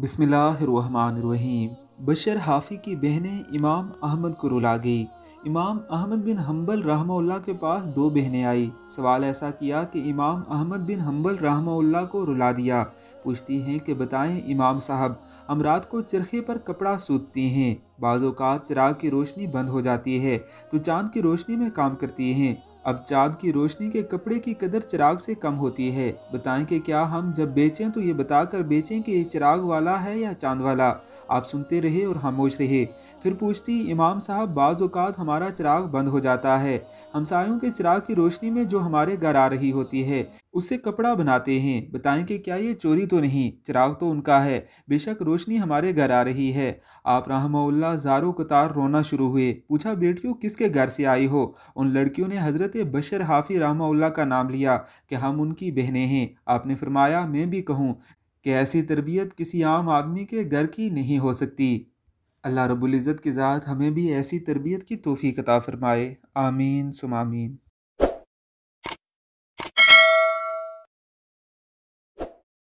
बिसमीम बशर हाफ़ी की बहनें इमाम अहमद को रुला गई इमाम अहमद बिन हम्बल रहमल्ला के पास दो बहनें आई सवाल ऐसा किया कि इमाम अहमद बिन हम्बल रहमल्ला को रुला दिया पूछती हैं कि बताएं इमाम साहब हम रात को चरखे पर कपड़ा सूतती हैं बाज़ अवत चिराग की रोशनी बंद हो जाती है तो चांद की रोशनी में काम करती हैं अब चाँद की रोशनी के कपड़े की कदर चिराग से कम होती है बताएं कि क्या हम जब बेचें तो ये बताकर बेचें कि ये चिराग वाला है या चांद वाला आप सुनते रहे और खामोश रहे फिर पूछती इमाम साहब बाज़ात हमारा चिराग बंद हो जाता है हमसायों के चिराग की रोशनी में जो हमारे घर आ रही होती है उससे कपड़ा बनाते हैं बताएं कि क्या ये चोरी तो नहीं चिराग तो उनका है बेशक रोशनी हमारे घर आ रही है आप रहा जारो कतार रोना शुरू हुए पूछा बेटियों किसके घर से आई हो उन लड़कियों ने हज़रत बशर हाफी रहा का नाम लिया कि हम उनकी बहनें हैं आपने फरमाया मैं भी कहूँ कि ऐसी तरबियत किसी आम आदमी के घर की नहीं हो सकती अल्लाह रबुल्ज़त के ज़ात हमें भी ऐसी तरबियत की तोहफी कता फ़रमाए आमीन सुमामीन